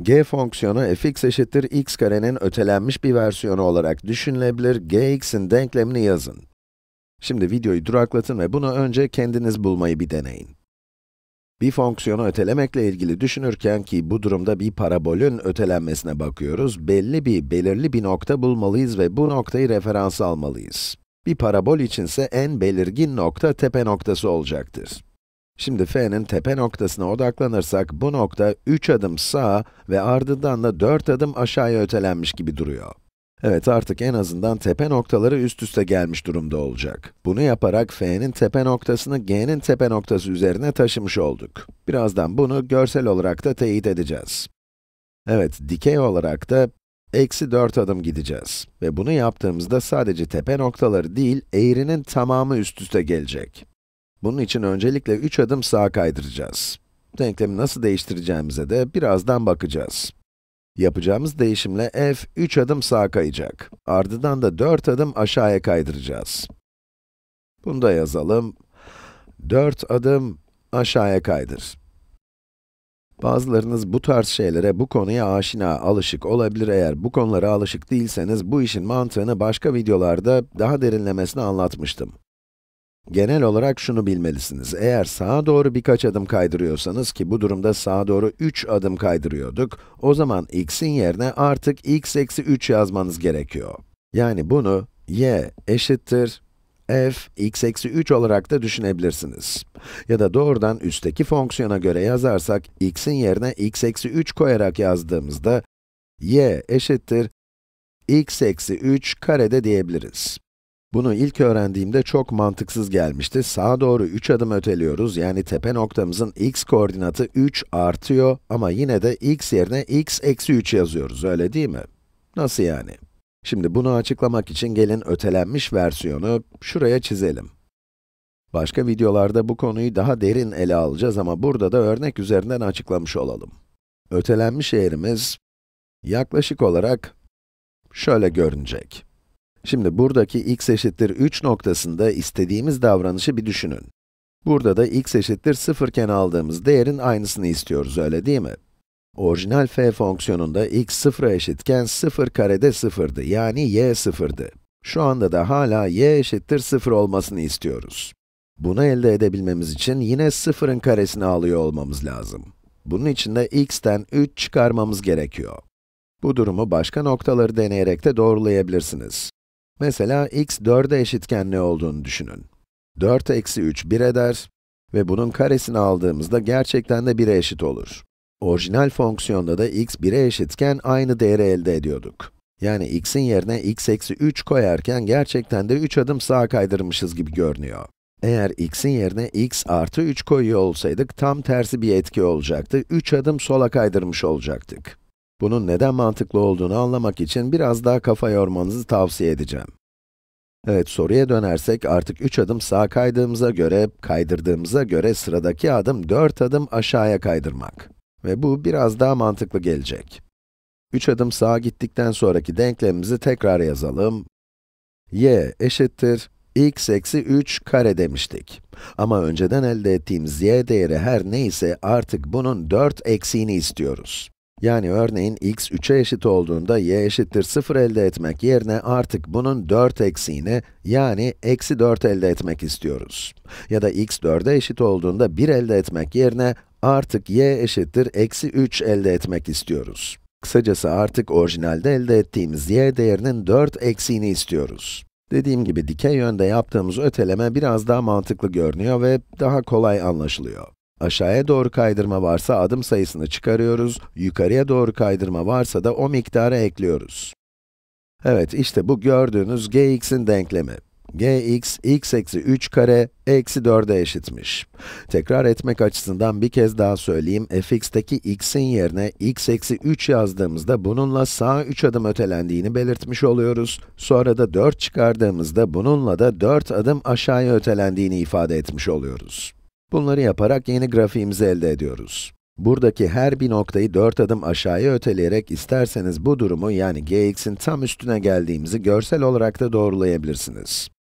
g fonksiyonu fx eşittir x karenin ötelenmiş bir versiyonu olarak düşünülebilir, gx'in denklemini yazın. Şimdi videoyu duraklatın ve bunu önce kendiniz bulmayı bir deneyin. Bir fonksiyonu ötelemekle ilgili düşünürken ki bu durumda bir parabolün ötelenmesine bakıyoruz, belli bir, belirli bir nokta bulmalıyız ve bu noktayı referans almalıyız. Bir parabol içinse en belirgin nokta tepe noktası olacaktır. Şimdi f'nin tepe noktasına odaklanırsak, bu nokta 3 adım sağ ve ardından da 4 adım aşağıya ötelenmiş gibi duruyor. Evet, artık en azından tepe noktaları üst üste gelmiş durumda olacak. Bunu yaparak f'nin tepe noktasını g'nin tepe noktası üzerine taşımış olduk. Birazdan bunu görsel olarak da teyit edeceğiz. Evet, dikey olarak da eksi 4 adım gideceğiz. Ve bunu yaptığımızda sadece tepe noktaları değil, eğrinin tamamı üst üste gelecek. Bunun için öncelikle 3 adım sağa kaydıracağız. Denklemi nasıl değiştireceğimize de birazdan bakacağız. Yapacağımız değişimle f 3 adım sağa kayacak. Ardından da 4 adım aşağıya kaydıracağız. Bunu da yazalım. 4 adım aşağıya kaydır. Bazılarınız bu tarz şeylere, bu konuya aşina, alışık olabilir. Eğer bu konulara alışık değilseniz, bu işin mantığını başka videolarda daha derinlemesine anlatmıştım. Genel olarak şunu bilmelisiniz, eğer sağa doğru birkaç adım kaydırıyorsanız ki bu durumda sağa doğru 3 adım kaydırıyorduk, o zaman x'in yerine artık x eksi 3 yazmanız gerekiyor. Yani bunu y eşittir f x eksi 3 olarak da düşünebilirsiniz. Ya da doğrudan üstteki fonksiyona göre yazarsak, x'in yerine x eksi 3 koyarak yazdığımızda y eşittir x eksi 3 karede diyebiliriz. Bunu ilk öğrendiğimde çok mantıksız gelmişti. Sağa doğru 3 adım öteliyoruz, yani tepe noktamızın x koordinatı 3 artıyor ama yine de x yerine x eksi 3 yazıyoruz, öyle değil mi? Nasıl yani? Şimdi bunu açıklamak için gelin ötelenmiş versiyonu şuraya çizelim. Başka videolarda bu konuyu daha derin ele alacağız ama burada da örnek üzerinden açıklamış olalım. Ötelenmiş eğrimiz yaklaşık olarak şöyle görünecek. Şimdi buradaki x eşittir 3 noktasında istediğimiz davranışı bir düşünün. Burada da x eşittir 0 iken aldığımız değerin aynısını istiyoruz, öyle değil mi? Orijinal f fonksiyonunda x 0'a eşitken 0 karede 0'dı, yani y 0'dı. Şu anda da hala y eşittir 0 olmasını istiyoruz. Bunu elde edebilmemiz için yine 0'ın karesini alıyor olmamız lazım. Bunun için de x'ten 3 çıkarmamız gerekiyor. Bu durumu başka noktaları deneyerek de doğrulayabilirsiniz. Mesela x 4'e eşitken ne olduğunu düşünün. 4 eksi 3 1 eder ve bunun karesini aldığımızda gerçekten de 1'e eşit olur. Orijinal fonksiyonda da x 1'e eşitken aynı değeri elde ediyorduk. Yani x'in yerine x eksi 3 koyarken gerçekten de 3 adım sağa kaydırmışız gibi görünüyor. Eğer x'in yerine x artı 3 koyuyor olsaydık tam tersi bir etki olacaktı. 3 adım sola kaydırmış olacaktık. Bunun neden mantıklı olduğunu anlamak için biraz daha kafa yormanızı tavsiye edeceğim. Evet, soruya dönersek artık 3 adım sağa kaydığımıza göre, kaydırdığımıza göre sıradaki adım 4 adım aşağıya kaydırmak. Ve bu biraz daha mantıklı gelecek. 3 adım sağa gittikten sonraki denklemimizi tekrar yazalım. y eşittir x eksi 3 kare demiştik. Ama önceden elde ettiğimiz y değeri her neyse artık bunun 4 eksiğini istiyoruz. Yani örneğin x 3'e eşit olduğunda y eşittir 0 elde etmek yerine artık bunun 4 eksiğini yani eksi 4 elde etmek istiyoruz. Ya da x 4'e eşit olduğunda 1 elde etmek yerine artık y eşittir eksi 3 elde etmek istiyoruz. Kısacası artık orijinalde elde ettiğimiz y değerinin 4 eksiğini istiyoruz. Dediğim gibi dikey yönde yaptığımız öteleme biraz daha mantıklı görünüyor ve daha kolay anlaşılıyor. Aşağıya doğru kaydırma varsa adım sayısını çıkarıyoruz, yukarıya doğru kaydırma varsa da o miktarı ekliyoruz. Evet, işte bu gördüğünüz gx'in denklemi. gx, x eksi 3 kare, eksi 4'e eşitmiş. Tekrar etmek açısından bir kez daha söyleyeyim, fx'teki x'in yerine x eksi 3 yazdığımızda bununla sağ 3 adım ötelendiğini belirtmiş oluyoruz. Sonra da 4 çıkardığımızda bununla da 4 adım aşağıya ötelendiğini ifade etmiş oluyoruz. Bunları yaparak yeni grafiğimizi elde ediyoruz. Buradaki her bir noktayı 4 adım aşağıya öteleyerek isterseniz bu durumu yani gx'in tam üstüne geldiğimizi görsel olarak da doğrulayabilirsiniz.